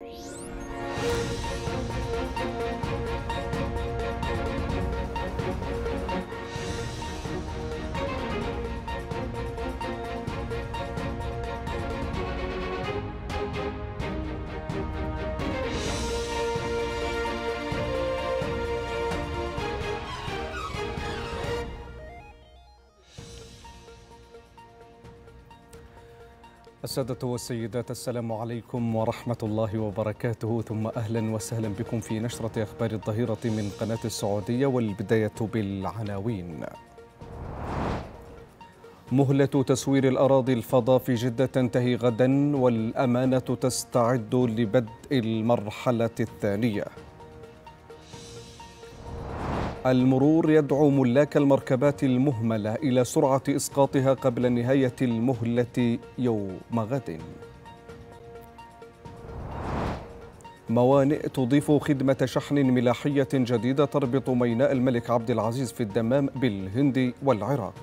Thank you. السادة والسيدات السلام عليكم ورحمة الله وبركاته ثم أهلا وسهلا بكم في نشرة أخبار الظهيرة من قناة السعودية والبداية بالعناوين مهلة تسوير الأراضي الفضاء في جدة تنتهي غدا والأمانة تستعد لبدء المرحلة الثانية المرور يدعو ملاك المركبات المهملة إلى سرعة إسقاطها قبل نهاية المهلة يوم غد موانئ تضيف خدمة شحن ملاحية جديدة تربط ميناء الملك عبد العزيز في الدمام بالهند والعراق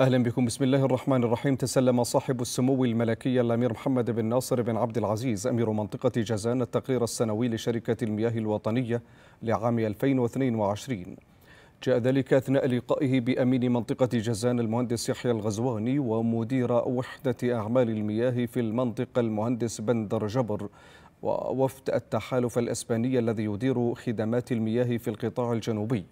أهلا بكم بسم الله الرحمن الرحيم تسلم صاحب السمو الملكي الأمير محمد بن ناصر بن عبد العزيز أمير منطقة جازان التقرير السنوي لشركة المياه الوطنية لعام 2022 جاء ذلك أثناء لقائه بأمين منطقة جازان المهندس يحيى الغزواني ومدير وحدة أعمال المياه في المنطقة المهندس بندر جبر ووفد التحالف الإسباني الذي يدير خدمات المياه في القطاع الجنوبي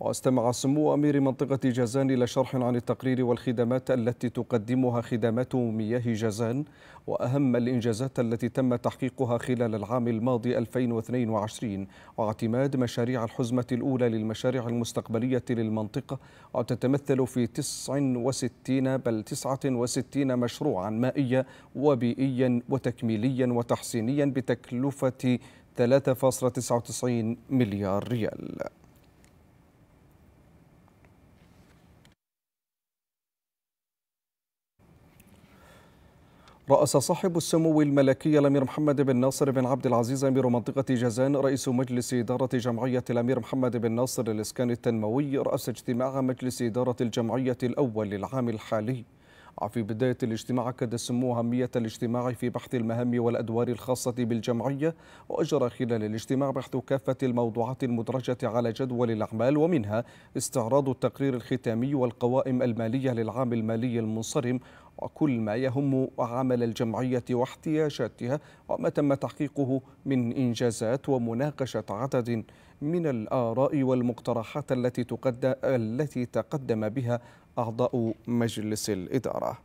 واستمع سمو أمير منطقة جازان إلى شرح عن التقرير والخدمات التي تقدمها خدمات مياه جازان وأهم الإنجازات التي تم تحقيقها خلال العام الماضي 2022 واعتماد مشاريع الحزمة الأولى للمشاريع المستقبلية للمنطقة وتتمثل في 69 بل 69 مشروعا مائيا وبيئيا وتكميليا وتحسينيا بتكلفة 3.99 مليار ريال رأس صاحب السمو الملكي الأمير محمد بن ناصر بن عبد العزيز أمير منطقة جازان رئيس مجلس إدارة جمعية الأمير محمد بن ناصر للإسكان التنموي رأس اجتماع مجلس إدارة الجمعية الأول للعام الحالي في بداية الاجتماع أكد السمو أهمية الاجتماع في بحث المهام والأدوار الخاصة بالجمعية وأجرى خلال الاجتماع بحث كافة الموضوعات المدرجة على جدول الأعمال ومنها استعراض التقرير الختامي والقوائم المالية للعام المالي المنصرم وكل ما يهم عمل الجمعية واحتياجاتها وما تم تحقيقه من إنجازات ومناقشة عدد من الآراء والمقترحات التي تقدم بها أعضاء مجلس الإدارة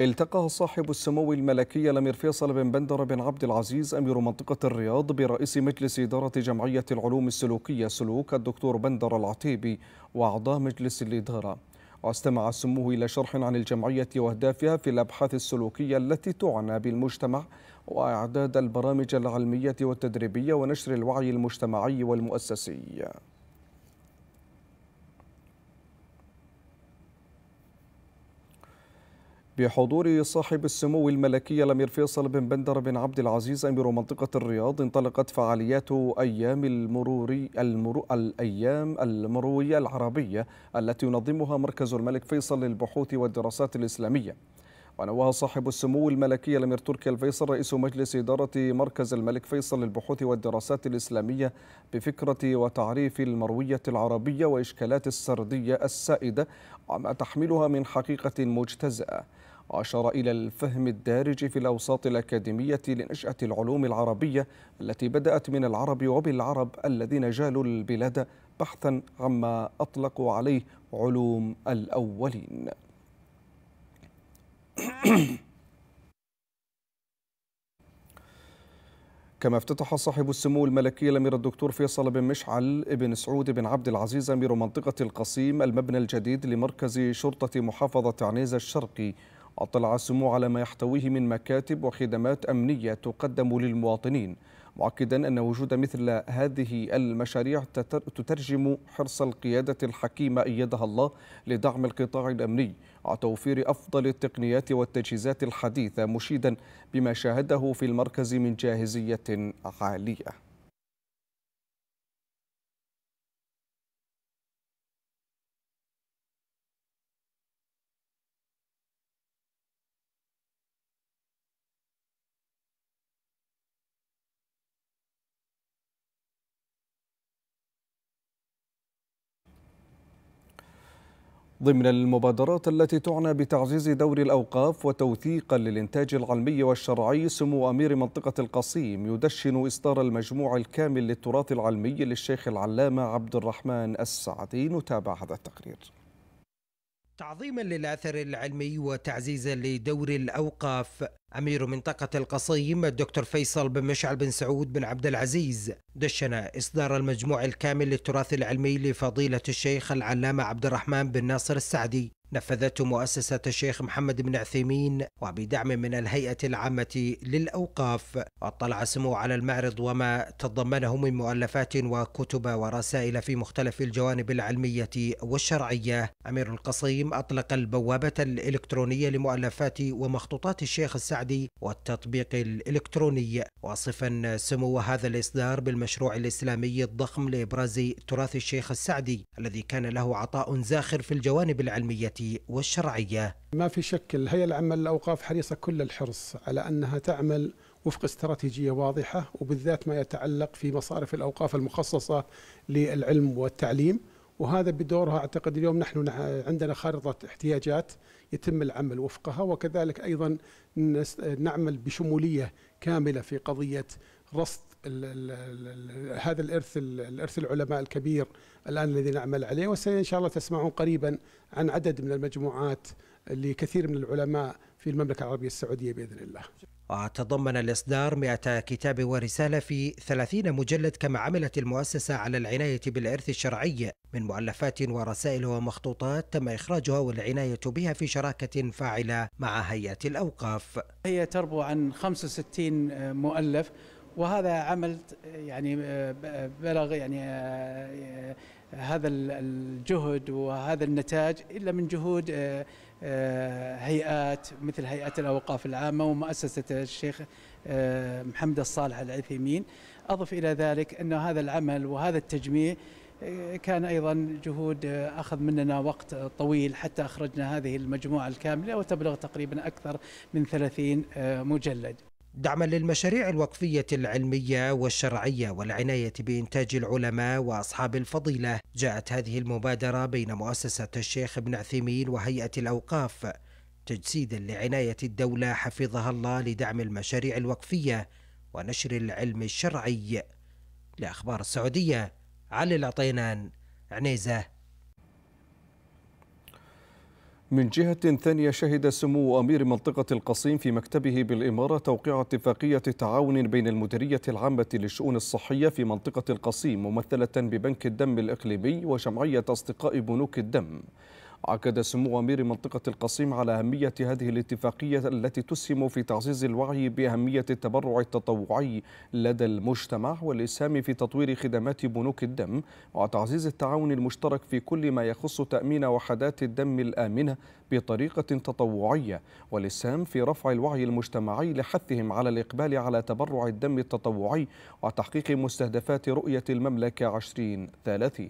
التقى صاحب السمو الملكي الأمير فيصل بن بندر بن عبد العزيز أمير منطقة الرياض برئيس مجلس إدارة جمعية العلوم السلوكية سلوك الدكتور بندر العتيبي وأعضاء مجلس الإدارة واستمع سموه إلى شرح عن الجمعية وأهدافها في الأبحاث السلوكية التي تعنى بالمجتمع وإعداد البرامج العلمية والتدريبية ونشر الوعي المجتمعي والمؤسسي بحضور صاحب السمو الملكي الأمير فيصل بن بندر بن عبد العزيز أمير منطقة الرياض انطلقت فعاليات أيام المروري المرو... الأيام المروية العربية التي ينظمها مركز الملك فيصل للبحوث والدراسات الإسلامية ونوه صاحب السمو الملكي الأمير تركي الفيصل رئيس مجلس إدارة مركز الملك فيصل للبحوث والدراسات الإسلامية بفكرة وتعريف المروية العربية وإشكالات السردية السائدة وما تحملها من حقيقة مجتزأة وأشار إلى الفهم الدارج في الأوساط الأكاديمية لنشأة العلوم العربية التي بدأت من العرب وبالعرب الذين جالوا البلاد بحثا عما أطلقوا عليه علوم الأولين كما افتتح صاحب السمو الملكي الامير الدكتور فيصل بن مشعل بن سعود بن عبد العزيز امير منطقه القصيم المبنى الجديد لمركز شرطه محافظه عنيزه الشرقي أطلع السمو على ما يحتويه من مكاتب وخدمات أمنية تقدم للمواطنين مؤكدا أن وجود مثل هذه المشاريع تترجم حرص القيادة الحكيمة أيدها الله لدعم القطاع الأمني وتوفير أفضل التقنيات والتجهيزات الحديثة مشيدا بما شاهده في المركز من جاهزية عالية ضمن المبادرات التي تعنى بتعزيز دور الأوقاف وتوثيقا للإنتاج العلمي والشرعي سمو أمير منطقة القصيم يدشن إصدار المجموع الكامل للتراث العلمي للشيخ العلامة عبد الرحمن السعدي نتابع هذا التقرير تعظيما للاثر العلمي وتعزيزا لدور الاوقاف امير منطقه القصيم الدكتور فيصل بن مشعل بن سعود بن عبد العزيز دشن اصدار المجموع الكامل للتراث العلمي لفضيله الشيخ العلامه عبد الرحمن بن ناصر السعدي نفذته مؤسسة الشيخ محمد بن عثيمين وبدعم من الهيئة العامة للأوقاف واطلع سمو على المعرض وما تضمنه من مؤلفات وكتب ورسائل في مختلف الجوانب العلمية والشرعية أمير القصيم أطلق البوابة الإلكترونية لمؤلفات ومخطوطات الشيخ السعدي والتطبيق الإلكتروني واصفا سمو هذا الإصدار بالمشروع الإسلامي الضخم لإبراز تراث الشيخ السعدي الذي كان له عطاء زاخر في الجوانب العلمية والشرعية ما في شك الهيئة العامة للأوقاف حريصة كل الحرص على أنها تعمل وفق استراتيجية واضحة وبالذات ما يتعلق في مصارف الأوقاف المخصصة للعلم والتعليم وهذا بدورها اعتقد اليوم نحن عندنا خارطه احتياجات يتم العمل وفقها وكذلك ايضا نعمل بشموليه كامله في قضيه رصد الـ الـ الـ هذا الارث الارث العلماء الكبير الان الذي نعمل عليه وسان شاء الله تسمعون قريبا عن عدد من المجموعات لكثير من العلماء في المملكه العربيه السعوديه باذن الله. وتضمن الإصدار 100 كتاب ورسالة في 30 مجلد كما عملت المؤسسة على العناية بالإرث الشرعي من مؤلفات ورسائل ومخطوطات تم إخراجها والعناية بها في شراكة فاعلة مع هيئة الأوقاف هي تربو عن 65 مؤلف وهذا عمل يعني آه، بلغ يعني آه، آه، هذا الجهد وهذا النتاج الا من جهود هيئات مثل هيئه الاوقاف العامه ومؤسسه الشيخ محمد الصالح العثيمين اضف الى ذلك ان هذا العمل وهذا التجميع كان ايضا جهود اخذ مننا وقت طويل حتى اخرجنا هذه المجموعه الكامله وتبلغ تقريبا اكثر من 30 مجلد دعما للمشاريع الوقفية العلمية والشرعية والعناية بإنتاج العلماء وأصحاب الفضيلة جاءت هذه المبادرة بين مؤسسة الشيخ ابن عثيمين وهيئة الأوقاف تجسيدا لعناية الدولة حفظها الله لدعم المشاريع الوقفية ونشر العلم الشرعي لأخبار السعودية علي العطينان عنيزة من جهة ثانية شهد سمو أمير منطقة القصيم في مكتبه بالإمارة توقيع اتفاقية تعاون بين المديرية العامة للشؤون الصحية في منطقة القصيم ممثلة ببنك الدم الإقليمي وجمعية أصدقاء بنوك الدم أكد سمو أمير منطقة القصيم على أهمية هذه الاتفاقية التي تسهم في تعزيز الوعي بأهمية التبرع التطوعي لدى المجتمع والإسهام في تطوير خدمات بنوك الدم وتعزيز التعاون المشترك في كل ما يخص تأمين وحدات الدم الآمنة بطريقة تطوعية والإسهام في رفع الوعي المجتمعي لحثهم على الإقبال على تبرع الدم التطوعي وتحقيق مستهدفات رؤية المملكة 2030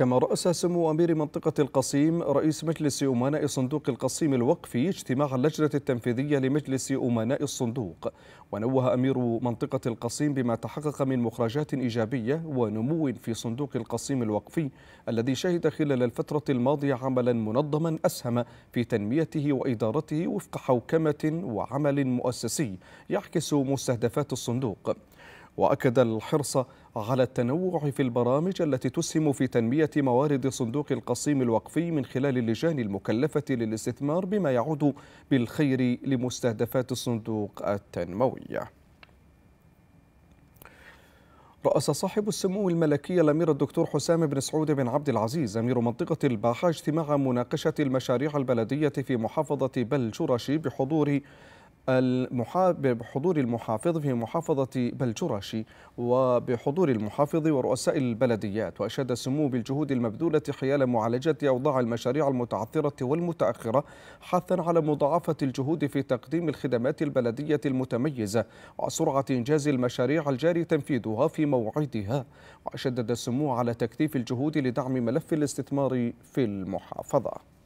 كما رأس سمو أمير منطقة القصيم رئيس مجلس أمناء صندوق القصيم الوقفي اجتماع اللجنة التنفيذية لمجلس أمناء الصندوق ونوه أمير منطقة القصيم بما تحقق من مخرجات إيجابية ونمو في صندوق القصيم الوقفي الذي شهد خلال الفترة الماضية عملا منظما أسهم في تنميته وإدارته وفق حوكمة وعمل مؤسسي يعكس مستهدفات الصندوق وأكد الحرص على التنوع في البرامج التي تسهم في تنمية موارد صندوق القصيم الوقفي من خلال اللجان المكلفة للاستثمار بما يعود بالخير لمستهدفات الصندوق التنموية رأس صاحب السمو الملكي الأمير الدكتور حسام بن سعود بن عبد العزيز أمير منطقة الباحة اجتماع مناقشة المشاريع البلدية في محافظة بلجرشي بحضور بحضور المحافظ في محافظة بلجرشي وبحضور المحافظ ورؤساء البلديات وأشاد السمو بالجهود المبذولة حيال معالجة أوضاع المشاريع المتعثرة والمتأخرة حثا على مضاعفة الجهود في تقديم الخدمات البلدية المتميزة وسرعة إنجاز المشاريع الجاري تنفيذها في موعدها وشدد السمو على تكثيف الجهود لدعم ملف الاستثمار في المحافظة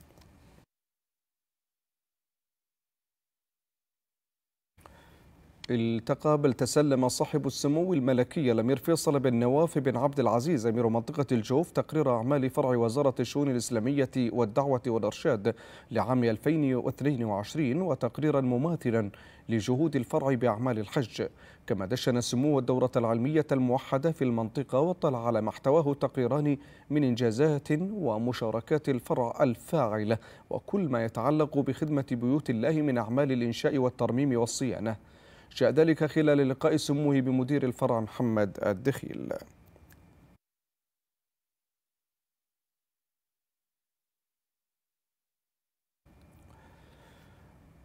التقى بل تسلم صاحب السمو الملكي الامير فيصل بن نواف بن عبد العزيز امير منطقه الجوف تقرير اعمال فرع وزاره الشؤون الاسلاميه والدعوه والارشاد لعام 2022 وتقريرا مماثلا لجهود الفرع باعمال الحج كما دشن السمو الدوره العلميه الموحده في المنطقه واطلع على محتواه تقريران من انجازات ومشاركات الفرع الفاعله وكل ما يتعلق بخدمه بيوت الله من اعمال الانشاء والترميم والصيانه جاء ذلك خلال لقاء سموه بمدير الفرع محمد الدخيل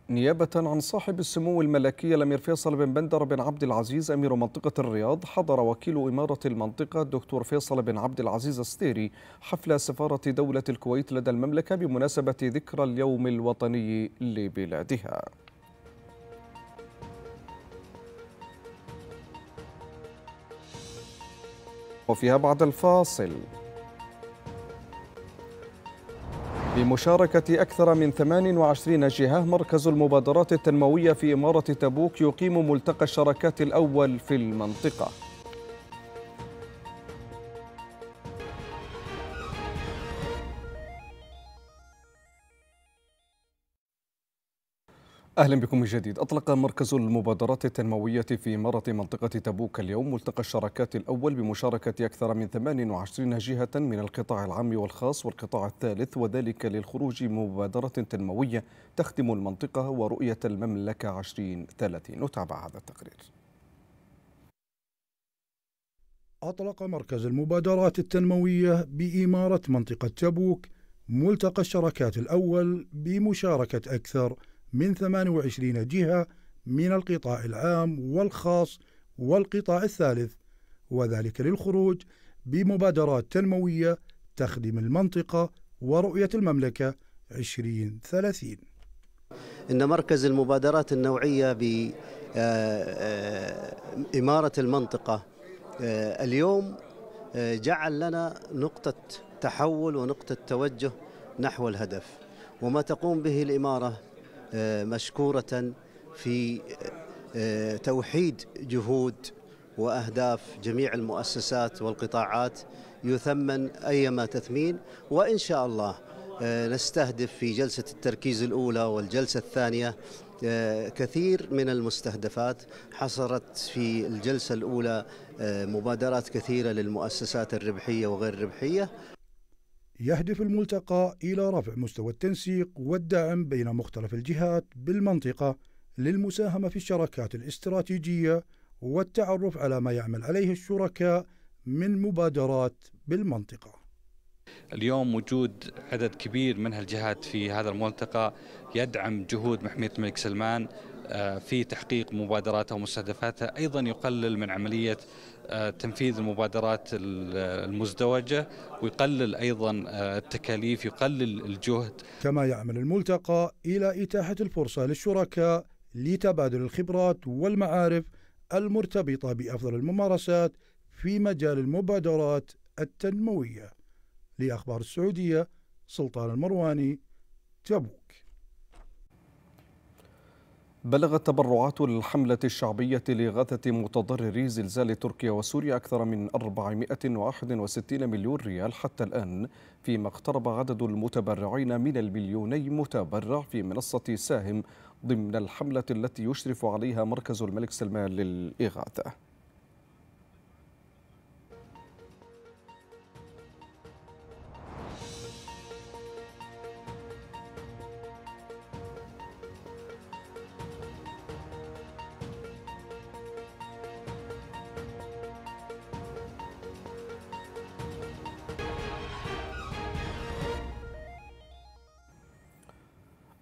نيابة عن صاحب السمو الملكي الأمير فيصل بن بندر بن عبد العزيز أمير منطقة الرياض حضر وكيل إمارة المنطقة الدكتور فيصل بن عبد العزيز السيري حفل سفارة دولة الكويت لدى المملكة بمناسبة ذكرى اليوم الوطني لبلادها وفيها بعد الفاصل بمشاركة أكثر من 28 جهة مركز المبادرات التنموية في إمارة تبوك يقيم ملتقى الشراكات الأول في المنطقة أهلا بكم من جديد أطلق مركز المبادرات التنموية في إمارة منطقة تبوك اليوم ملتقى الشراكات الأول بمشاركة أكثر من 28 جهة من القطاع العام والخاص والقطاع الثالث وذلك للخروج بمبادرة تنموية تخدم المنطقة ورؤية المملكة 2030 نتابع هذا التقرير أطلق مركز المبادرات التنموية بإمارة منطقة تبوك ملتقى الشراكات الأول بمشاركة أكثر من 28 جهة من القطاع العام والخاص والقطاع الثالث وذلك للخروج بمبادرات تنموية تخدم المنطقة ورؤية المملكة 2030 إن مركز المبادرات النوعية بإمارة آه، آه، المنطقة آه، اليوم جعل لنا نقطة تحول ونقطة توجه نحو الهدف وما تقوم به الإمارة آه، مشكورة في آه، توحيد جهود وأهداف جميع المؤسسات والقطاعات يثمن أيما تثمين وإن شاء الله آه، نستهدف في جلسة التركيز الأولى والجلسة الثانية كثير من المستهدفات حصرت في الجلسة الأولى مبادرات كثيرة للمؤسسات الربحية وغير الربحية يهدف الملتقى إلى رفع مستوى التنسيق والدعم بين مختلف الجهات بالمنطقة للمساهمة في الشراكات الاستراتيجية والتعرف على ما يعمل عليه الشركاء من مبادرات بالمنطقة. اليوم وجود عدد كبير من الجهات في هذا الملتقى يدعم جهود محمية الملك سلمان آه، في تحقيق مبادراتها ومستهدفاتها أيضا يقلل من عملية آه، تنفيذ المبادرات المزدوجة ويقلل أيضا آه، التكاليف يقلل الجهد كما يعمل الملتقى إلى إتاحة الفرصة للشركاء لتبادل الخبرات والمعارف المرتبطة بأفضل الممارسات في مجال المبادرات التنموية لأخبار السعودية سلطان المرواني تبوك بلغت تبرعات الحملة الشعبية لإغاثة متضرري زلزال تركيا وسوريا أكثر من 461 مليون ريال حتى الآن فيما اقترب عدد المتبرعين من المليوني متبرع في منصة ساهم ضمن الحملة التي يشرف عليها مركز الملك سلمان للإغاثة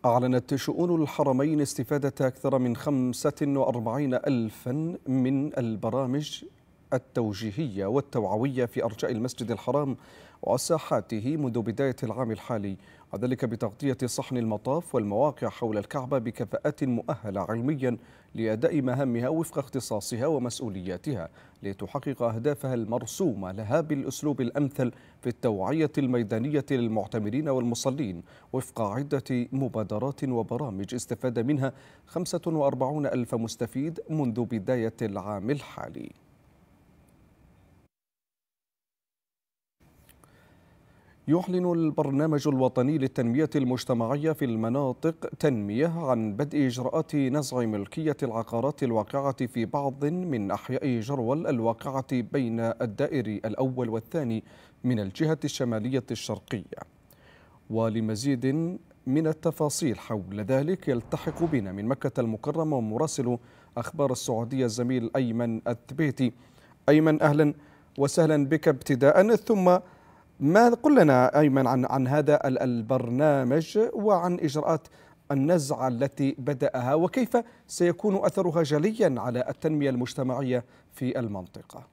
أعلنت شؤون الحرمين استفادة أكثر من 45 ألفا من البرامج التوجيهية والتوعوية في أرجاء المسجد الحرام وساحاته منذ بداية العام الحالي وذلك بتغطية صحن المطاف والمواقع حول الكعبة بكفاءات مؤهلة علميا لأداء مهامها وفق اختصاصها ومسؤولياتها لتحقق أهدافها المرسومة لها بالأسلوب الأمثل في التوعية الميدانية للمعتمرين والمصلين وفق عدة مبادرات وبرامج استفاد منها 45 ألف مستفيد منذ بداية العام الحالي يعلن البرنامج الوطني للتنمية المجتمعية في المناطق تنمية عن بدء إجراءات نزع ملكية العقارات الواقعة في بعض من أحياء جرول الواقعة بين الدائري الأول والثاني من الجهة الشمالية الشرقية ولمزيد من التفاصيل حول ذلك يلتحق بنا من مكة المكرمة مراسل أخبار السعودية الزميل أيمن التبيتي أيمن أهلا وسهلا بك ابتداء ثم ما قل لنا ايمن عن عن هذا البرنامج وعن اجراءات النزعه التي بداها وكيف سيكون اثرها جليا على التنميه المجتمعيه في المنطقه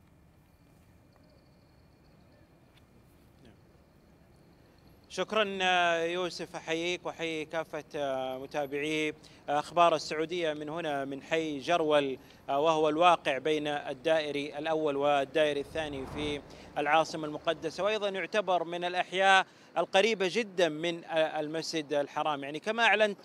شكرا آه، يوسف احييك واحيي كافه آه، متابعي آه، اخبار السعوديه من هنا من حي جرول وهو الواقع بين الدائري الاول والدائري الثاني في العاصمه المقدسه وايضا يعتبر من الاحياء القريبه جدا من المسجد الحرام يعني كما اعلنت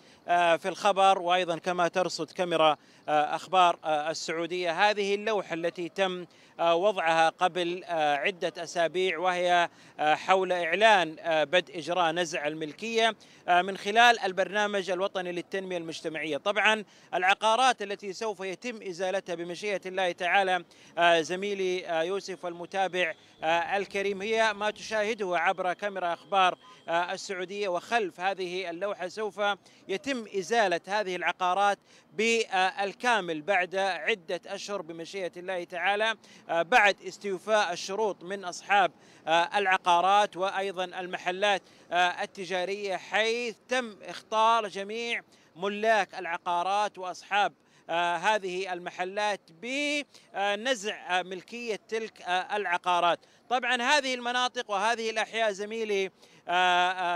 في الخبر وايضا كما ترصد كاميرا اخبار السعوديه هذه اللوحه التي تم آه، وضعها قبل آه، عدة أسابيع وهي آه، حول إعلان بدء إجراء نزع الملكية من خلال البرنامج الوطني للتنمية المجتمعية طبعا العقارات التي سوف يتم إزالتها بمشيئة الله تعالى زميلي يوسف المتابع الكريم هي ما تشاهده عبر كاميرا أخبار السعودية وخلف هذه اللوحة سوف يتم إزالة هذه العقارات بالكامل بعد عدة أشهر بمشيئة الله تعالى آه، بعد استيفاء الشروط من أصحاب آه، العقارات وأيضا المحلات آه، التجارية حيث تم اختار جميع ملاك العقارات وأصحاب هذه المحلات بنزع ملكية تلك العقارات طبعا هذه المناطق وهذه الأحياء زميلي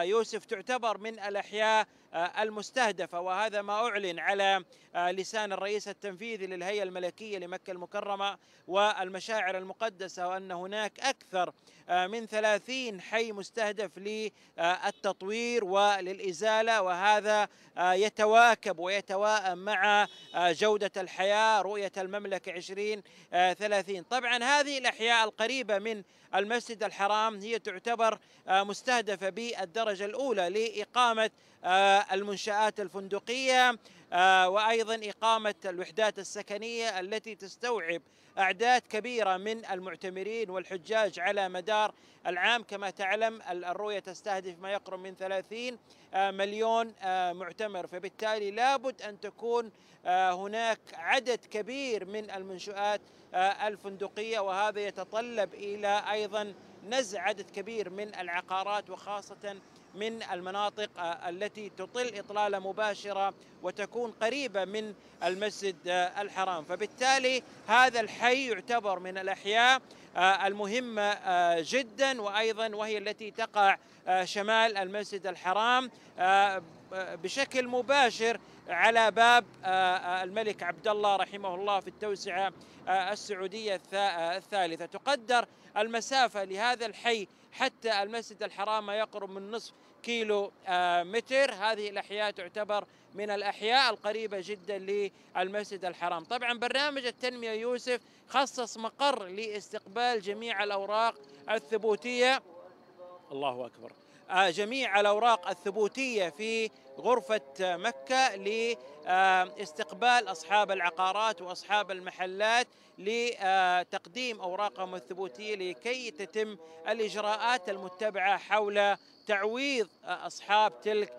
يوسف تعتبر من الأحياء المستهدفة وهذا ما أعلن على آه، لسان الرئيس التنفيذي للهيئة الملكية لمكة المكرمة والمشاعر المقدسة وأن هناك أكثر آه، من 30 حي مستهدف للتطوير وللإزالة وهذا آه، يتواكب ويتواءم مع جودة الحياة رؤية المملكة 2030 طبعا هذه الأحياء القريبة من المسجد الحرام هي تعتبر مستهدفة بالدرجة الأولى لإقامة المنشآت الفندقية آه، وأيضا إقامة الوحدات السكنية التي تستوعب أعداد كبيرة من المعتمرين والحجاج على مدار العام كما تعلم الرؤية تستهدف ما يقرب من 30 آه، مليون آه، معتمر فبالتالي لابد أن تكون هناك عدد كبير من المنشآت الفندقية وهذا يتطلب إلى أيضا نزع عدد كبير من العقارات وخاصة من المناطق آه، التي تطل إطلالة مباشرة وتكون قريبة من المسجد آه، الحرام فبالتالي هذا الحي يعتبر من الأحياء آه، المهمة جدا وأيضا وهي التي تقع شمال المسجد الحرام بشكل مباشر على باب الملك عبد الله رحمه الله في التوسعة السعودية الثالثة تقدر المسافة لهذا الحي حتى المسجد الحرام ما يقرب من نصف كيلو آه، متر هذه الأحياء تعتبر من الأحياء القريبة جدا للمسجد الحرام طبعا برنامج التنمية يوسف خصص مقر لاستقبال جميع الأوراق الثبوتية الله أكبر جميع الأوراق الثبوتية في غرفة مكة لاستقبال أصحاب العقارات وأصحاب المحلات لتقديم أوراقهم الثبوتية لكي تتم الإجراءات المتبعة حول تعويض أصحاب تلك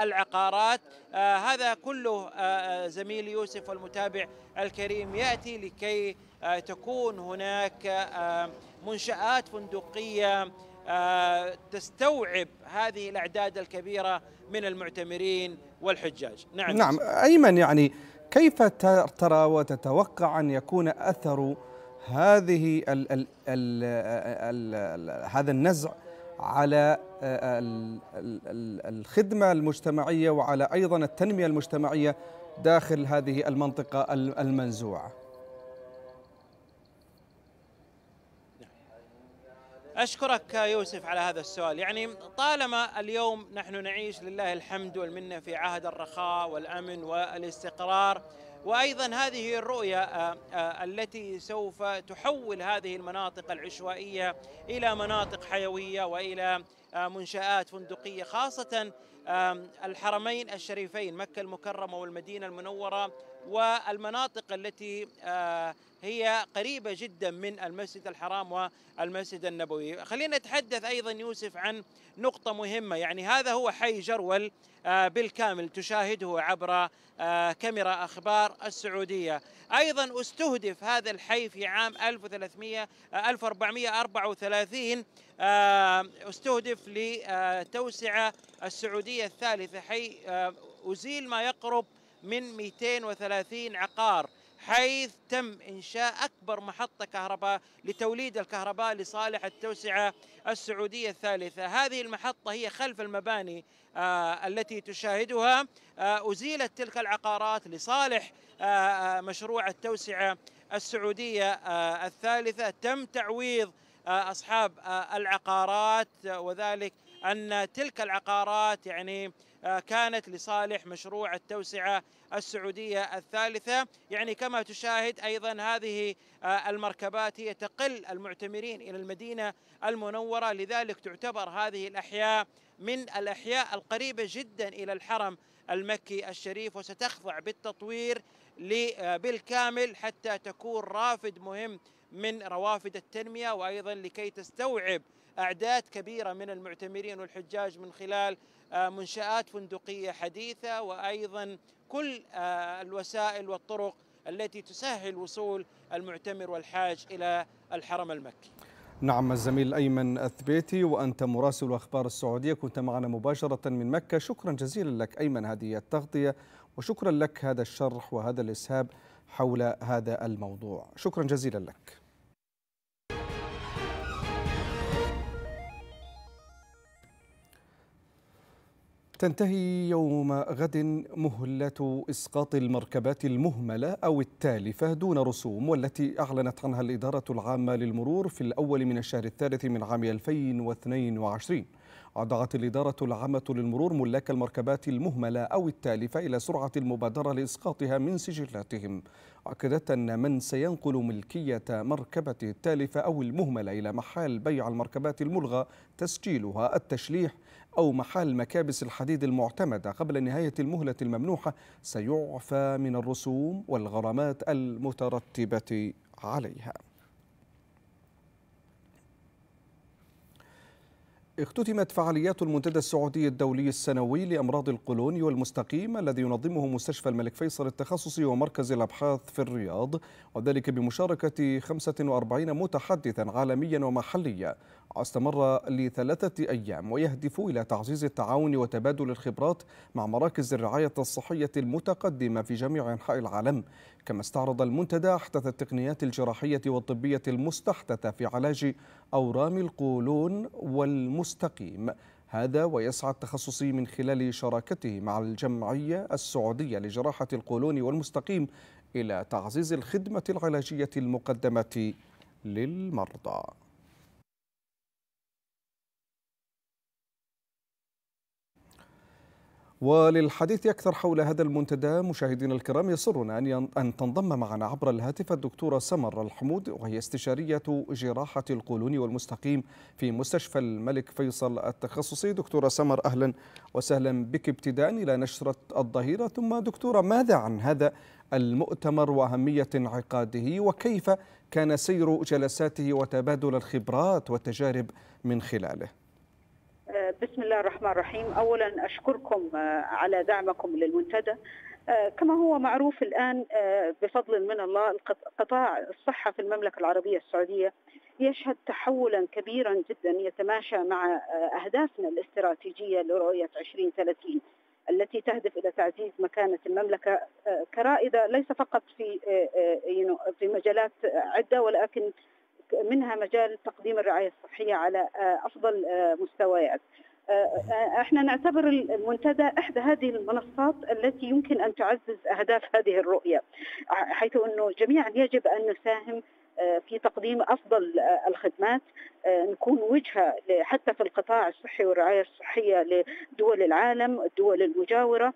العقارات هذا كله زميلي يوسف والمتابع الكريم يأتي لكي تكون هناك منشآت فندقية آه، تستوعب هذه الأعداد الكبيرة من المعتمرين والحجاج نعم نعم أيمن يعني كيف ترى وتتوقع أن يكون أثر هذه ال ال ال الـ الـ هذا النزع على آه، الخدمة المجتمعية وعلى أيضا التنمية المجتمعية داخل هذه المنطقة المنزوعة أشكرك يوسف على هذا السؤال يعني طالما اليوم نحن نعيش لله الحمد والمنة في عهد الرخاء والأمن والاستقرار وأيضا هذه الرؤية آه، آه، التي سوف تحول هذه المناطق العشوائية إلى مناطق حيوية وإلى آه، منشآت فندقية خاصة الحرمين الشريفين مكة المكرمة والمدينة المنورة والمناطق التي آه، هي قريبة جدا من المسجد الحرام والمسجد النبوي خلينا نتحدث أيضا يوسف عن نقطة مهمة يعني هذا هو حي جرول آه، بالكامل تشاهده عبر آه، كاميرا أخبار السعودية أيضا استهدف هذا الحي في عام 1300 1434 استهدف لتوسعة السعودية الثالثة حي أزيل ما يقرب من 230 عقار حيث تم إنشاء أكبر محطة كهرباء لتوليد الكهرباء لصالح التوسعة السعودية الثالثة هذه المحطة هي خلف المباني آه التي تشاهدها آه أزيلت تلك العقارات لصالح آه, آه، مشروع التوسعة السعودية آه، الثالثة تم تعويض آه، أصحاب العقارات وذلك أن تلك العقارات يعني آه، كانت لصالح مشروع التوسعة السعودية الثالثة يعني كما تشاهد أيضا هذه آه، المركبات هي تقل المعتمرين إلى المدينة المنورة لذلك تعتبر هذه الأحياء من الأحياء القريبة جدا إلى الحرم المكي الشريف وستخضع بالتطوير آه، بالكامل حتى تكون رافد مهم من روافد التنمية وأيضا لكي تستوعب أعداد كبيرة من المعتمرين والحجاج من خلال آه، منشآت فندقية حديثة وأيضا كل آه، الوسائل والطرق التي تسهل وصول المعتمر والحاج إلى الحرم المكي نعم الزميل أيمن الثبيتي وأنت مراسل أخبار السعودية كنت معنا مباشرة من مكة شكرا جزيلا لك أيمن هذه التغطية وشكرا لك هذا الشرح وهذا الإسهاب حول هذا الموضوع شكرا جزيلا لك تنتهي يوم غد مهلة إسقاط المركبات المهملة أو التالفة دون رسوم والتي أعلنت عنها الإدارة العامة للمرور في الأول من الشهر الثالث من عام 2022 أضعت الإدارة العامة للمرور ملاك المركبات المهملة أو التالفة إلى سرعة المبادرة لإسقاطها من سجلاتهم أكدت أن من سينقل ملكية مركبته التالفة أو المهملة إلى محال بيع المركبات الملغى تسجيلها التشليح أو محال مكابس الحديد المعتمدة قبل نهاية المهلة الممنوحة سيعفى من الرسوم والغرامات المترتبة عليها اختتمت فعاليات المنتدى السعودي الدولي السنوي لأمراض القولون والمستقيم الذي ينظمه مستشفى الملك فيصل التخصصي ومركز الأبحاث في الرياض وذلك بمشاركة 45 متحدثا عالميا ومحليا استمر لثلاثة أيام ويهدف إلى تعزيز التعاون وتبادل الخبرات مع مراكز الرعاية الصحية المتقدمة في جميع أنحاء العالم كما استعرض المنتدى أحدث التقنيات الجراحية والطبية المستحدثة في علاج أورام القولون والمستقيم هذا ويسعى التخصصي من خلال شراكته مع الجمعية السعودية لجراحة القولون والمستقيم إلى تعزيز الخدمة العلاجية المقدمة للمرضى وللحديث أكثر حول هذا المنتدى مشاهدينا الكرام يسرنا أن أن تنضم معنا عبر الهاتف الدكتورة سمر الحمود وهي استشارية جراحة القولون والمستقيم في مستشفى الملك فيصل التخصصي دكتورة سمر أهلا وسهلا بك ابتداء إلى نشرة الظهيرة ثم دكتورة ماذا عن هذا المؤتمر وأهمية انعقاده وكيف كان سير جلساته وتبادل الخبرات والتجارب من خلاله آه، بسم الله الرحمن الرحيم اولا اشكركم آه، على دعمكم للمنتدى آه، كما هو معروف الان بفضل من الله قطاع الصحه في المملكه العربيه السعوديه يشهد تحولا كبيرا جدا يتماشى مع اهدافنا الاستراتيجيه لرؤيه 2030 التي تهدف الى تعزيز مكانه المملكه كرائده ليس فقط في في مجالات عده ولكن منها مجال تقديم الرعاية الصحية على آه، أفضل آه، مستويات آه، احنا نعتبر المنتدى احدى هذه المنصات التي يمكن ان تعزز اهداف هذه الرؤيه حيث انه جميعا يجب ان نساهم آه، في تقديم افضل آه، الخدمات آه، نكون وجهه حتى في القطاع الصحي والرعايه الصحيه لدول العالم الدول المجاوره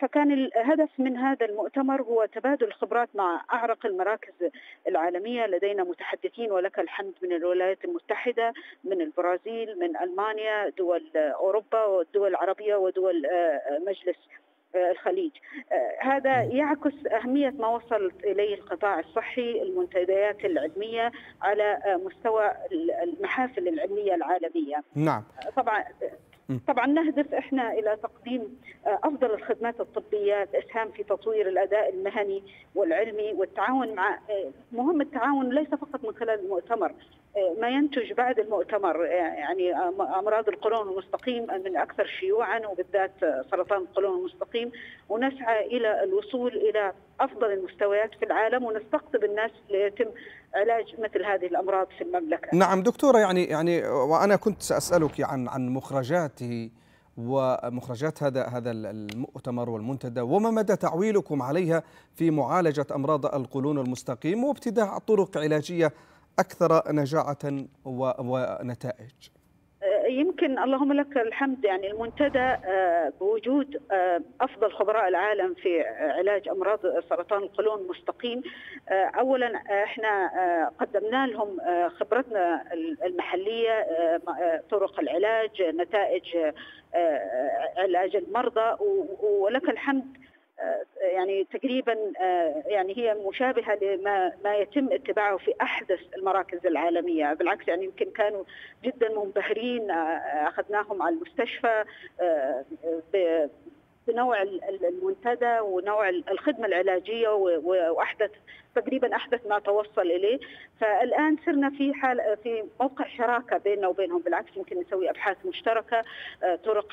فكان الهدف من هذا المؤتمر هو تبادل الخبرات مع اعرق المراكز العالميه لدينا متحدثين ولك الحمد من الولايات المتحده من البرازيل من المانيا دول اوروبا والدول العربيه ودول مجلس الخليج آه، هذا يعكس أهمية ما وصلت إليه القطاع الصحي المنتديات العلمية على مستوى المحافل العلمية العالمية نعم طبعا طبعا نهدف احنا الى تقديم آه، افضل الخدمات الطبيه الاسهام في تطوير الاداء المهني والعلمي والتعاون مع آه، مهم التعاون ليس فقط من خلال المؤتمر آه، ما ينتج بعد المؤتمر يعني امراض القولون المستقيم من اكثر شيوعا وبالذات سرطان القولون المستقيم ونسعى الى الوصول الى افضل المستويات في العالم ونستقطب الناس ليتم علاج مثل هذه الامراض في المملكه. نعم دكتوره يعني يعني وانا كنت ساسالك عن عن مخرجاته ومخرجات هذا هذا المؤتمر والمنتدى وما مدى تعويلكم عليها في معالجه امراض القولون المستقيم وابتداع طرق علاجيه اكثر نجاعه ونتائج. يمكن اللهم لك الحمد يعني المنتدى آه، بوجود آه، افضل خبراء العالم في علاج امراض سرطان القولون المستقيم آه، اولا احنا قدمنا لهم خبرتنا المحليه طرق العلاج نتائج علاج المرضى ولك الحمد آه، يعني تقريبا آه، يعني هي مشابهه لما ما يتم اتباعه في احدث المراكز العالميه، بالعكس يعني يمكن كانوا جدا منبهرين آه، اخذناهم على المستشفى بنوع المنتدى ونوع الخدمه العلاجيه واحدث تقريبا احدث ما توصل اليه فالان صرنا في حال في موقع شراكه بيننا وبينهم بالعكس يمكن نسوي ابحاث مشتركه آه، طرق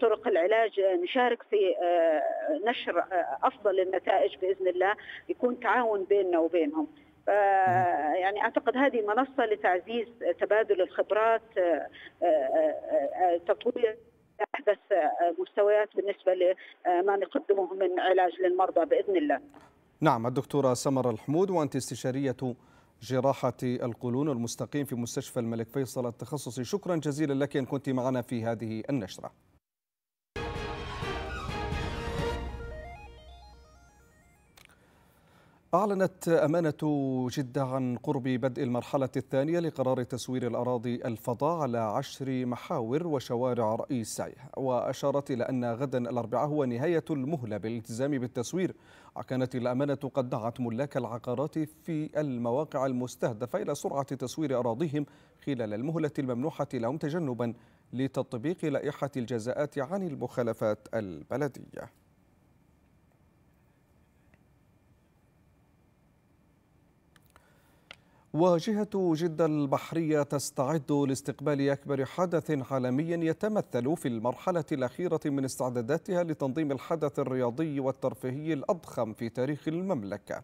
طرق العلاج آه، نشارك في آه، نشر افضل النتائج باذن الله يكون تعاون بيننا وبينهم يعني اعتقد هذه منصه لتعزيز تبادل الخبرات تطوير احدث آه، مستويات بالنسبه لما آه، نقدمه من علاج للمرضى باذن الله. نعم الدكتوره سمر الحمود وانت استشاريه جراحه القولون المستقيم في مستشفى الملك فيصل التخصصي، شكرا جزيلا لك ان كنت معنا في هذه النشره. أعلنت أمانة جدة عن قرب بدء المرحلة الثانية لقرار تسوير الأراضي الفضاء على عشر محاور وشوارع رئيس وأشارت إلى أن غدا الأربعاء هو نهاية المهلة بالالتزام بالتسوير وكانت الأمانة قد دعت ملاك العقارات في المواقع المستهدفة إلى سرعة تسوير أراضيهم خلال المهلة الممنوحة لهم تجنبا لتطبيق لائحة الجزاءات عن المخالفات البلدية واجهة جدة البحرية تستعد لاستقبال أكبر حدث عالمي يتمثل في المرحلة الأخيرة من استعداداتها لتنظيم الحدث الرياضي والترفيهي الأضخم في تاريخ المملكة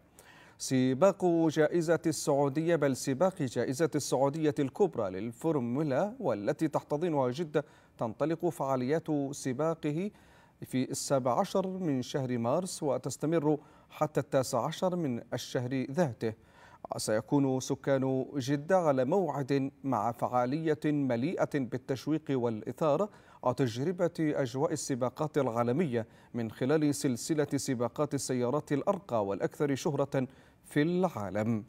سباق جائزة السعودية بل سباق جائزة السعودية الكبرى للفورمولا والتي تحتضنها جدة تنطلق فعاليات سباقه في السابع عشر من شهر مارس وتستمر حتى التاسع عشر من الشهر ذاته سيكون سكان جدة على موعد مع فعالية مليئة بالتشويق والإثارة وتجربة أجواء السباقات العالمية من خلال سلسلة سباقات السيارات الأرقى والأكثر شهرة في العالم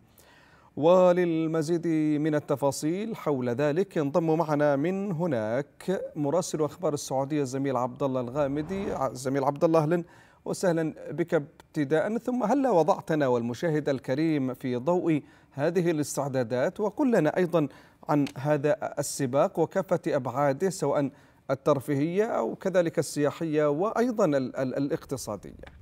وللمزيد من التفاصيل حول ذلك انضم معنا من هناك مراسل اخبار السعوديه الزميل عبد الله الغامدي زميل عبد الله اهلا وسهلا بك ابتداء ثم هلا وضعتنا والمشاهد الكريم في ضوء هذه الاستعدادات وقل لنا أيضا عن هذا السباق وكافة أبعاده سواء الترفيهية أو كذلك السياحية وأيضا الاقتصادية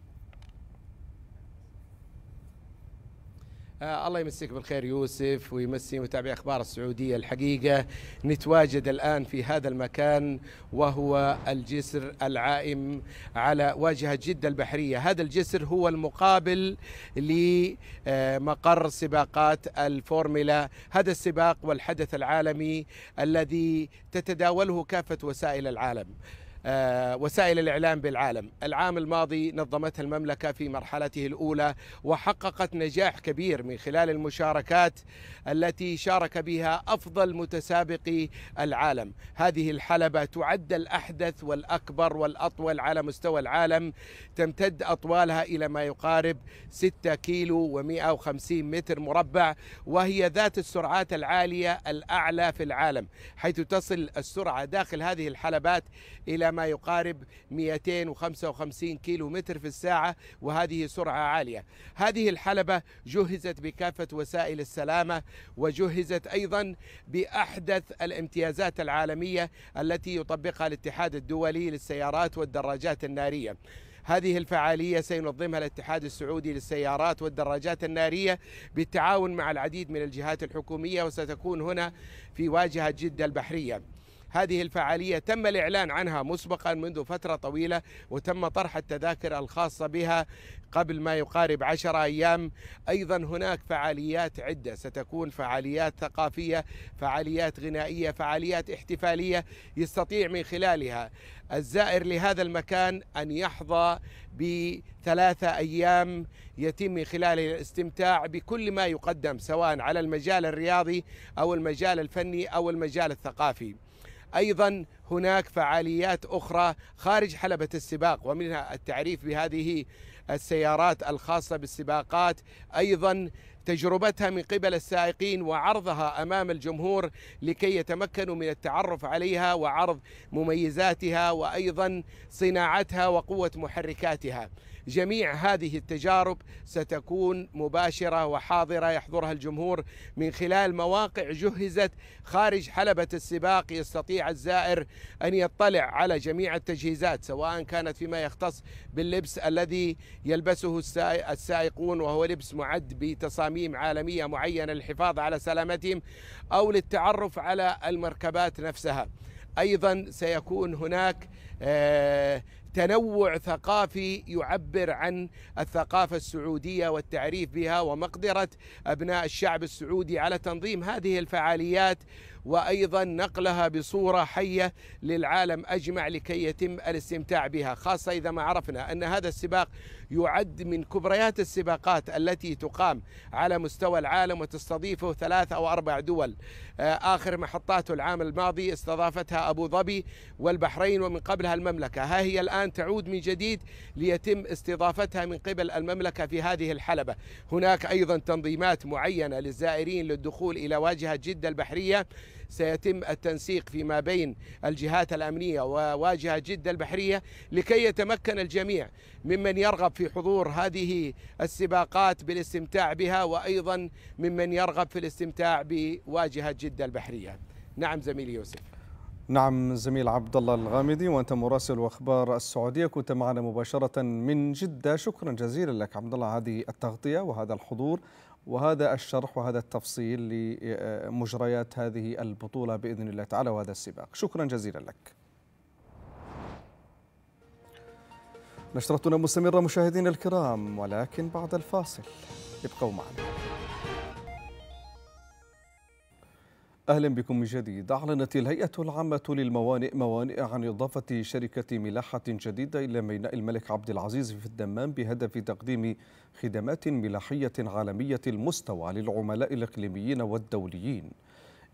آه الله يمسيك بالخير يوسف ويمسي متابعي اخبار السعوديه الحقيقه نتواجد الان في هذا المكان وهو الجسر العائم على واجهه جده البحريه، هذا الجسر هو المقابل لمقر سباقات الفورميلا، هذا السباق والحدث العالمي الذي تتداوله كافه وسائل العالم. آه، وسائل الإعلام بالعالم العام الماضي نظمتها المملكة في مرحلته الأولى وحققت نجاح كبير من خلال المشاركات التي شارك بها أفضل متسابقي العالم هذه الحلبة تعد الأحدث والأكبر والأطول على مستوى العالم تمتد أطوالها إلى ما يقارب 6 كيلو و150 متر مربع وهي ذات السرعات العالية الأعلى في العالم حيث تصل السرعة داخل هذه الحلبات إلى ما يقارب 255 كيلو متر في الساعة وهذه سرعة عالية هذه الحلبة جهزت بكافة وسائل السلامة وجهزت أيضا بأحدث الامتيازات العالمية التي يطبقها الاتحاد الدولي للسيارات والدراجات النارية هذه الفعالية سينظمها الاتحاد السعودي للسيارات والدراجات النارية بالتعاون مع العديد من الجهات الحكومية وستكون هنا في واجهة جدة البحرية هذه الفعالية تم الإعلان عنها مسبقا منذ فترة طويلة وتم طرح التذاكر الخاصة بها قبل ما يقارب عشر أيام أيضا هناك فعاليات عدة ستكون فعاليات ثقافية فعاليات غنائية فعاليات احتفالية يستطيع من خلالها الزائر لهذا المكان أن يحظى بثلاثة أيام يتم من خلاله الاستمتاع بكل ما يقدم سواء على المجال الرياضي أو المجال الفني أو المجال الثقافي ايضا هناك فعاليات اخرى خارج حلبة السباق ومنها التعريف بهذه السيارات الخاصة بالسباقات ايضا تجربتها من قبل السائقين وعرضها امام الجمهور لكي يتمكنوا من التعرف عليها وعرض مميزاتها وايضا صناعتها وقوه محركاتها جميع هذه التجارب ستكون مباشرة وحاضرة يحضرها الجمهور من خلال مواقع جهزت خارج حلبة السباق يستطيع الزائر أن يطلع على جميع التجهيزات سواء كانت فيما يختص باللبس الذي يلبسه السائقون وهو لبس معد بتصاميم عالمية معينة للحفاظ على سلامتهم أو للتعرف على المركبات نفسها ايضا سيكون هناك آه تنوع ثقافي يعبر عن الثقافه السعوديه والتعريف بها ومقدره ابناء الشعب السعودي على تنظيم هذه الفعاليات وأيضا نقلها بصورة حية للعالم أجمع لكي يتم الاستمتاع بها خاصة إذا ما عرفنا أن هذا السباق يعد من كبريات السباقات التي تقام على مستوى العالم وتستضيفه ثلاث أو أربع دول آه، آخر محطاته العام الماضي استضافتها أبو ظبي والبحرين ومن قبلها المملكة ها هي الآن تعود من جديد ليتم استضافتها من قبل المملكة في هذه الحلبة هناك أيضا تنظيمات معينة للزائرين للدخول إلى واجهة جدة البحرية سيتم التنسيق فيما بين الجهات الأمنية وواجهة جدة البحرية لكي يتمكن الجميع ممن يرغب في حضور هذه السباقات بالاستمتاع بها وأيضا ممن يرغب في الاستمتاع بواجهة جدة البحرية نعم زميلي يوسف نعم زميل عبد الله الغامدي وانت مراسل واخبار السعوديه كنت معنا مباشره من جده شكرا جزيلا لك عبد الله هذه التغطيه وهذا الحضور وهذا الشرح وهذا التفصيل لمجريات هذه البطولة بإذن الله تعالى وهذا السباق شكرا جزيلا لك نشرتنا مستمرة مشاهدينا الكرام ولكن بعد الفاصل ابقوا معنا أهلا بكم من جديد أعلنت الهيئة العامة للموانئ موانئ عن إضافة شركة ملاحة جديدة إلى ميناء الملك عبد العزيز في الدمام بهدف تقديم خدمات ملاحية عالمية المستوى للعملاء الإقليميين والدوليين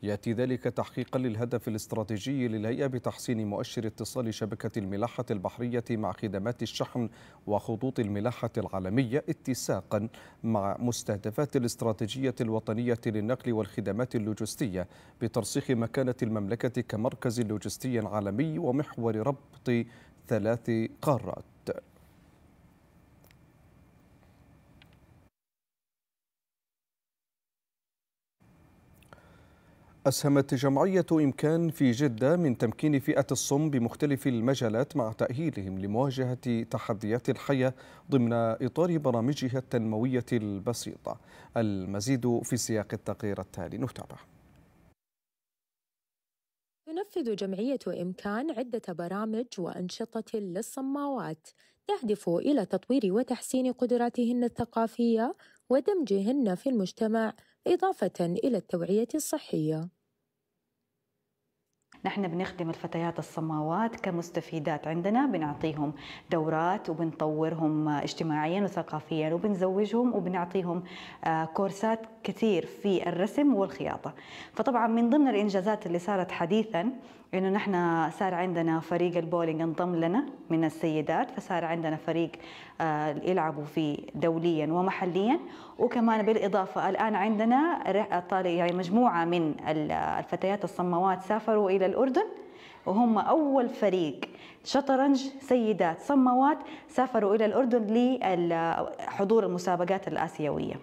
يأتي ذلك تحقيقا للهدف الاستراتيجي للهيئة بتحسين مؤشر اتصال شبكة الملاحة البحرية مع خدمات الشحن وخطوط الملاحة العالمية اتساقا مع مستهدفات الاستراتيجية الوطنية للنقل والخدمات اللوجستية بترسيخ مكانة المملكة كمركز لوجستي عالمي ومحور ربط ثلاث قارات أسهمت جمعية إمكان في جدة من تمكين فئة الصم بمختلف المجالات مع تأهيلهم لمواجهة تحديات الحياة ضمن إطار برامجها التنموية البسيطة المزيد في سياق التقرير التالي نتابع تنفذ جمعية إمكان عدة برامج وأنشطة للصماوات تهدف إلى تطوير وتحسين قدراتهن الثقافية ودمجهن في المجتمع إضافة إلى التوعية الصحية. نحن بنخدم الفتيات الصماوات كمستفيدات عندنا بنعطيهم دورات وبنطورهم اجتماعيا وثقافيا وبنزوجهم وبنعطيهم آه، كورسات كثير في الرسم والخياطة فطبعا من ضمن الإنجازات اللي صارت حديثا إنه نحن صار عندنا فريق البولينج انضم لنا من السيدات فصار عندنا فريق آه يلعبوا فيه دوليا ومحليا وكمان بالإضافة الآن عندنا يعني مجموعة من الفتيات الصموات سافروا إلى الأردن وهم أول فريق شطرنج سيدات صموات سافروا إلى الأردن لحضور المسابقات الآسيوية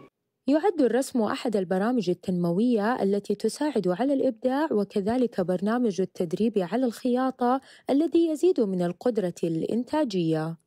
يعد الرسم أحد البرامج التنموية التي تساعد على الإبداع وكذلك برنامج التدريب على الخياطة الذي يزيد من القدرة الإنتاجية.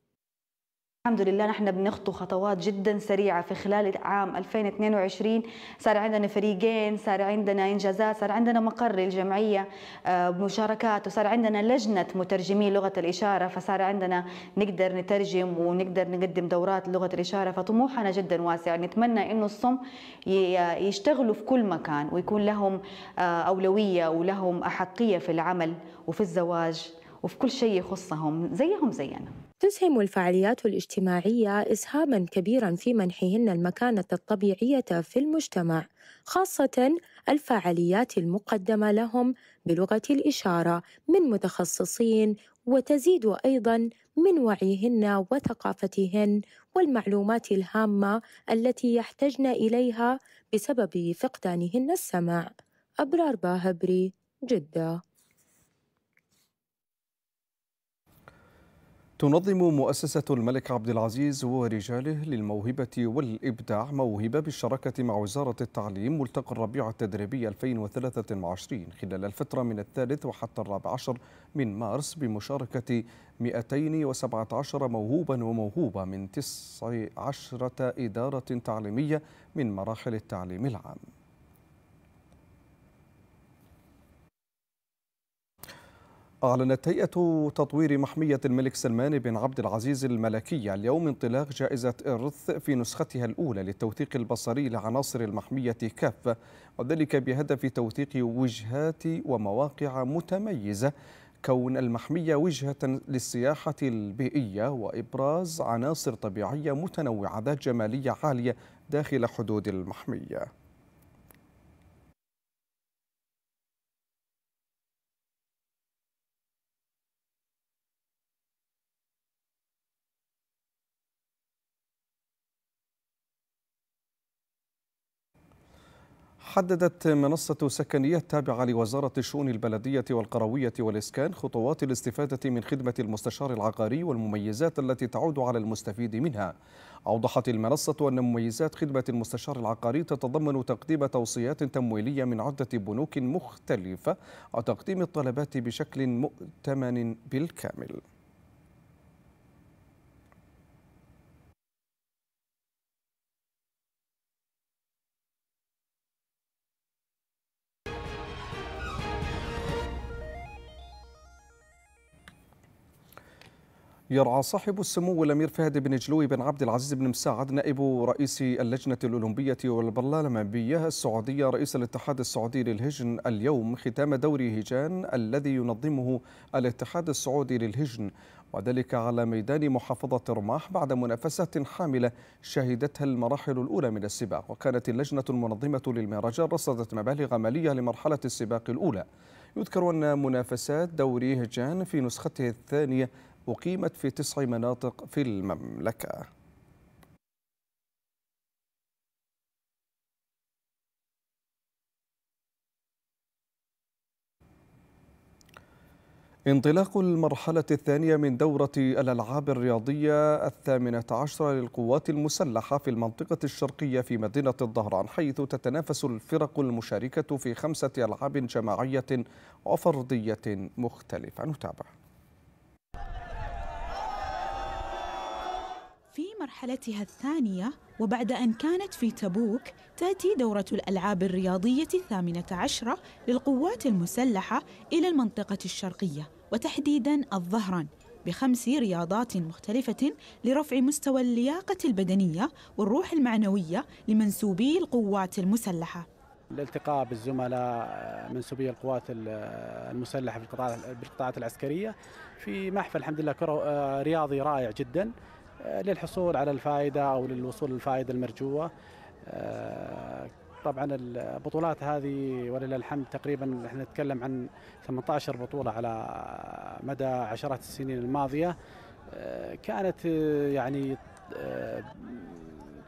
الحمد لله نحن بنخطو خطوات جدا سريعه في خلال عام 2022 صار عندنا فريقين صار عندنا انجازات صار عندنا مقر الجمعية آه، مشاركات وصار عندنا لجنه مترجمي لغه الاشاره فصار عندنا نقدر نترجم ونقدر نقدم دورات لغه الاشاره فطموحنا جدا واسع نتمنى انه الصم يشتغلوا في كل مكان ويكون لهم آه، اولويه ولهم احقيه في العمل وفي الزواج وفي كل شيء يخصهم زيهم زينا تسهم الفعاليات الاجتماعية إسهامًا كبيرًا في منحهن المكانة الطبيعية في المجتمع، خاصة الفعاليات المقدمة لهم بلغة الإشارة من متخصصين وتزيد أيضًا من وعيهن وثقافتهن والمعلومات الهامة التي يحتجن إليها بسبب فقدانهن السمع. أبرار باهبري، جدة. تنظم مؤسسة الملك عبد العزيز ورجاله للموهبة والإبداع موهبة بالشراكة مع وزارة التعليم ملتقى الربيع التدريبي 2023 خلال الفترة من الثالث وحتى الرابع عشر من مارس بمشاركة 217 موهوبا وموهوبة من 19 إدارة تعليمية من مراحل التعليم العام أعلنت هيئة تطوير محمية الملك سلمان بن عبد العزيز الملكية اليوم انطلاق جائزة إرث في نسختها الأولى للتوثيق البصري لعناصر المحمية كافة وذلك بهدف توثيق وجهات ومواقع متميزة كون المحمية وجهة للسياحة البيئية وإبراز عناصر طبيعية متنوعة ذات جمالية عالية داخل حدود المحمية حددت منصة سكنية التابعة لوزارة الشؤون البلدية والقروية والإسكان خطوات الاستفادة من خدمة المستشار العقاري والمميزات التي تعود على المستفيد منها أوضحت المنصة أن مميزات خدمة المستشار العقاري تتضمن تقديم توصيات تمويلية من عدة بنوك مختلفة وتقديم الطلبات بشكل مؤتمن بالكامل يرعى صاحب السمو الامير فهد بن جلوي بن عبد العزيز بن مساعد نائب رئيس اللجنه الاولمبيه والبرلمانيه السعوديه رئيس الاتحاد السعودي للهجن اليوم ختام دور هجان الذي ينظمه الاتحاد السعودي للهجن وذلك على ميدان محافظة رماح بعد منافسة حاملة شهدتها المراحل الأولى من السباق وكانت اللجنة المنظمة للمهرجان رصدت مبالغ مالية لمرحلة السباق الأولى يذكر أن منافسات دوري هجان في نسخته الثانية أقيمت في تسع مناطق في المملكة انطلاق المرحلة الثانية من دورة الألعاب الرياضية الثامنة عشرة للقوات المسلحة في المنطقة الشرقية في مدينة الظهران حيث تتنافس الفرق المشاركة في خمسة ألعاب جماعية وفردية مختلفة نتابع في مرحلتها الثانية وبعد أن كانت في تبوك تأتي دورة الألعاب الرياضية الثامنة عشرة للقوات المسلحة إلى المنطقة الشرقية وتحديداً الظهران بخمس رياضات مختلفة لرفع مستوى اللياقة البدنية والروح المعنوية لمنسوبي القوات المسلحة الالتقاء بالزملاء آه، منسوبي القوات آه، المسلحه في القطاعات العسكريه في محفل الحمد لله آه، رياضي رائع جدا آه، للحصول على الفائده او للوصول للفائده المرجوه آه، طبعا البطولات هذه ولله الحمد تقريبا احنا نتكلم عن 18 بطوله على مدى عشرات السنين الماضيه آه، كانت يعني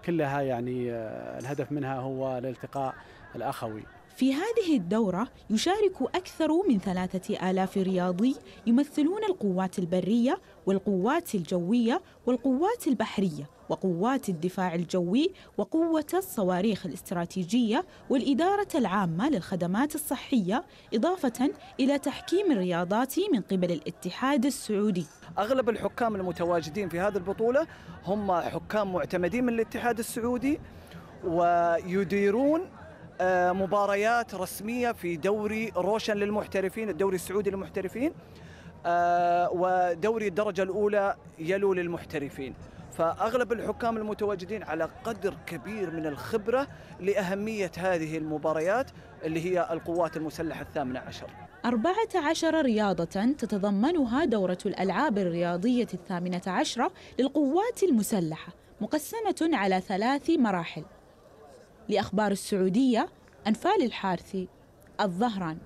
كلها يعني الهدف منها هو الالتقاء الاخوي في هذه الدورة يشارك أكثر من ثلاثة آلاف رياضي يمثلون القوات البرية والقوات الجوية والقوات البحرية وقوات الدفاع الجوي وقوة الصواريخ الاستراتيجية والإدارة العامة للخدمات الصحية إضافة إلى تحكيم الرياضات من قبل الاتحاد السعودي أغلب الحكام المتواجدين في هذه البطولة هم حكام معتمدين من الاتحاد السعودي ويديرون آه، مباريات رسميه في دوري روشن للمحترفين الدوري السعودي للمحترفين آه، ودوري الدرجه الاولى يلو للمحترفين فاغلب الحكام المتواجدين على قدر كبير من الخبره لاهميه هذه المباريات اللي هي القوات المسلحه الثامنه عشر. 14 رياضة تتضمنها دورة الألعاب الرياضية الثامنة عشرة للقوات المسلحة مقسمة على ثلاث مراحل لأخبار السعودية أنفال الحارثي الظهران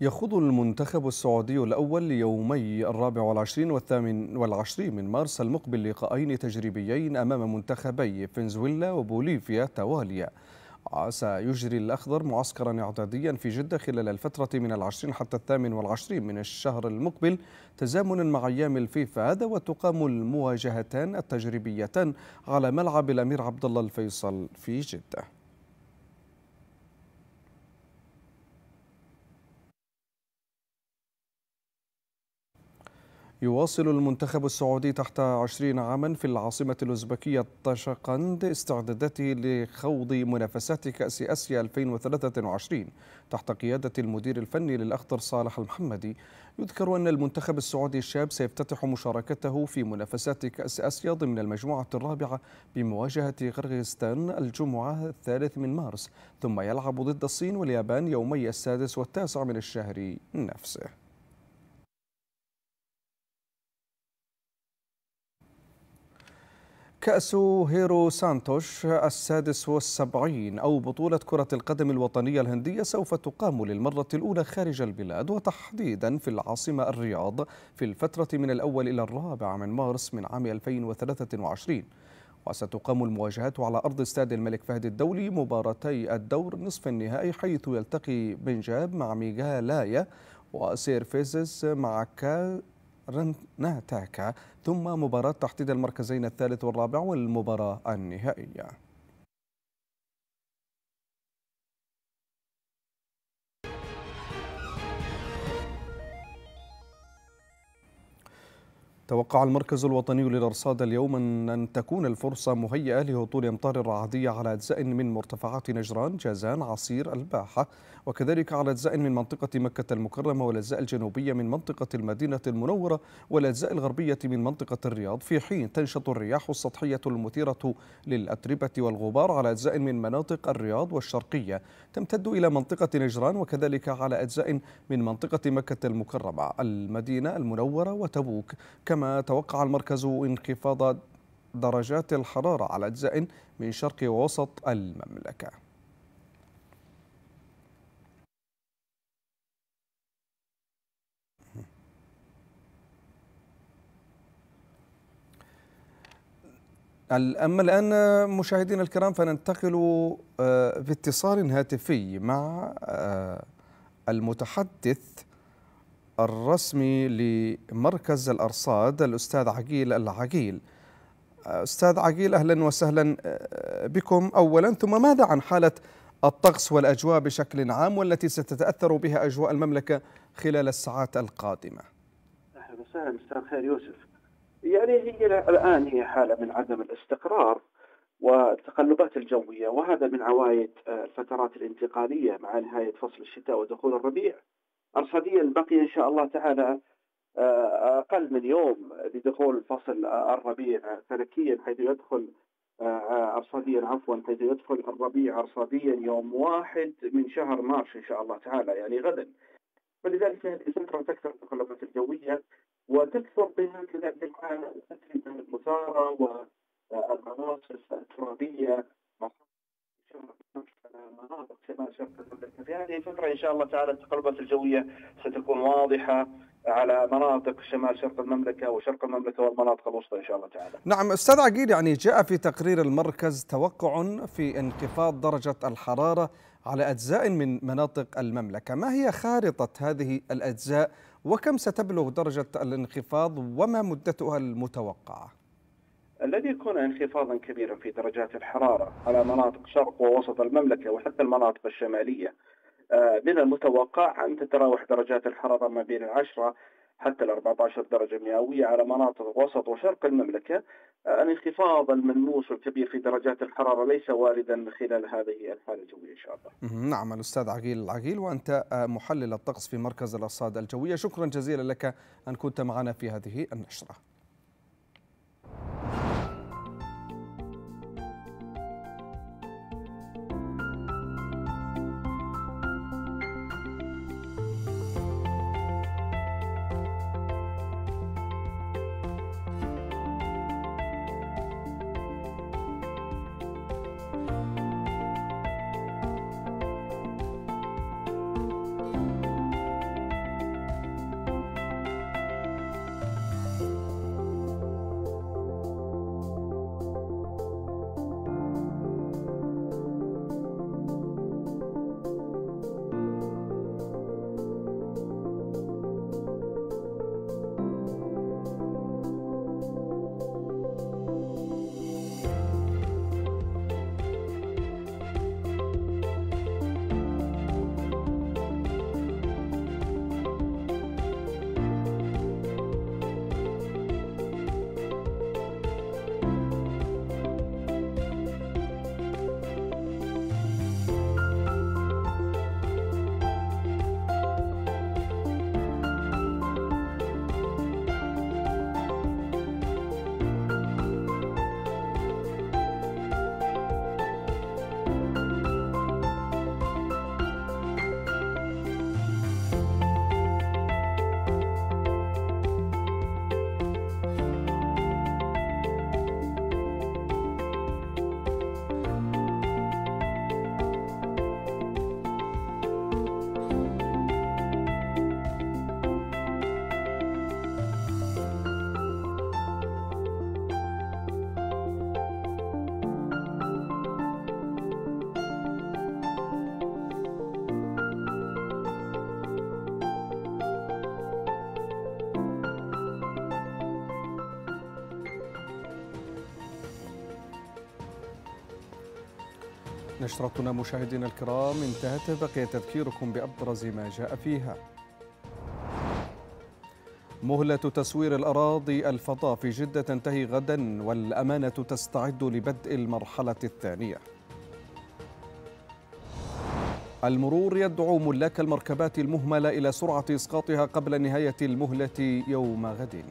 يخوض المنتخب السعودي الأول ليومي الرابع والعشرين والثامن والعشرين من مارس المقبل لقاءين تجريبيين أمام منتخبي فنزويلا وبوليفيا تواليا سيجري الأخضر معسكرا إعداديا في جدة خلال الفترة من العشرين حتى الثامن والعشرين من الشهر المقبل تزامنا مع أيام الفيفا هذا وتقام المواجهتان التجريبيتان على ملعب الأمير عبد الله الفيصل في جدة يواصل المنتخب السعودي تحت 20 عاما في العاصمة الأوزبكية طشقند استعداداته لخوض منافسات كأس آسيا 2023 تحت قيادة المدير الفني للأخضر صالح المحمدي يذكر أن المنتخب السعودي الشاب سيفتتح مشاركته في منافسات كأس آسيا ضمن المجموعة الرابعة بمواجهة قرغيزستان الجمعة الثالث من مارس ثم يلعب ضد الصين واليابان يومي السادس والتاسع من الشهر نفسه كأس هيرو سانتوش السادس والسبعين أو بطولة كرة القدم الوطنية الهندية سوف تقام للمرة الأولى خارج البلاد وتحديدا في العاصمة الرياض في الفترة من الأول إلى الرابع من مارس من عام 2023 وستقام المواجهات على أرض استاد الملك فهد الدولي مباراتي الدور نصف النهائي حيث يلتقي بنجاب مع ميغالايا وسيرفيزز مع كا رناتاكا ثم مباراة تحديد المركزين الثالث والرابع والمباراة النهائية توقع المركز الوطني للأرصاد اليوم أن تكون الفرصة مهيئة لهطول أمطار رعدية على أجزاء من مرتفعات نجران جازان عصير الباحة وكذلك على أجزاء من منطقة مكة المكرمة والأجزاء الجنوبية من منطقة المدينة المنورة والأجزاء الغربية من منطقة الرياض في حين تنشط الرياح السطحية المثيرة للأتربة والغبار على أجزاء من مناطق الرياض والشرقية تمتد إلى منطقة نجران وكذلك على أجزاء من منطقة مكة المكرمة المدينة المنورة وتبوك كما توقع المركز انخفاض درجات الحرارة على أجزاء من شرق ووسط المملكة أما الآن مشاهدينا الكرام فننتقل آه، باتصال هاتفي مع آه، المتحدث الرسمي لمركز الأرصاد الأستاذ عقيل العقيل آه، أستاذ عقيل أهلا وسهلا بكم أولا ثم ماذا عن حالة الطقس والأجواء بشكل عام والتي ستتأثر بها أجواء المملكة خلال الساعات القادمة أهلا وسهلا أستاذ خير يوسف يعني هي الآن هي حالة من عدم الاستقرار والتقلبات الجوية وهذا من عوايد آه، الفترات الانتقالية مع نهاية فصل الشتاء ودخول الربيع ارصاديا بقي إن شاء الله تعالى آه، أقل من يوم لدخول فصل آه، الربيع فلكيا حيث يدخل ارصاديا عفوا حيث يدخل الربيع ارصاديا يوم واحد من شهر مارس إن شاء الله تعالى يعني غدا فلذلك هذه الفترة تكثر التقلبات الجوية وتكثر بها الأبناء تسرد المثارة والعناصر الترابية مناطق في يعني هذه الفتره ان شاء الله تعالى التقلبات الجويه ستكون واضحه على مناطق شمال شرق المملكه وشرق المملكه والمناطق الوسطى ان شاء الله تعالى. نعم استاذ عقيل يعني جاء في تقرير المركز توقع في انخفاض درجه الحراره على اجزاء من مناطق المملكه، ما هي خارطه هذه الاجزاء وكم ستبلغ درجة الانخفاض وما مدتها المتوقعة؟ الذي يكون انخفاضا كبيرا في درجات الحرارة على مناطق شرق ووسط المملكة وحتى المناطق الشمالية آه، من المتوقع أن تتراوح درجات الحرارة ما بين العشرة حتى ال 14 درجة مئوية على مناطق وسط وشرق المملكة آه، الانخفاض الملموس والكبير في درجات الحرارة ليس واردا خلال هذه الحالة الجوية إن شاء الله نعم الأستاذ عقيل العقيل وأنت آه، محلل الطقس في مركز الأرصاد الجوية شكرا جزيلا لك أن كنت معنا في هذه النشرة نشرتنا مشاهدينا الكرام انتهت بقي تذكيركم بأبرز ما جاء فيها مهلة تسوير الأراضي الفضاء في جدة تنتهي غدا والأمانة تستعد لبدء المرحلة الثانية المرور يدعو ملاك المركبات المهملة إلى سرعة إسقاطها قبل نهاية المهلة يوم غد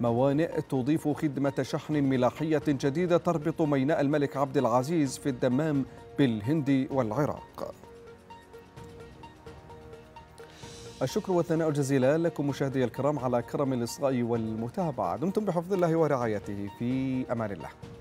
موانئ تضيف خدمة شحن ملاحية جديدة تربط ميناء الملك عبد العزيز في الدمام بالهند والعراق الشكر والثناء الجزيل لكم مشاهدي الكرام على كرم الإصغاء والمتابعة دمتم بحفظ الله ورعايته في أمان الله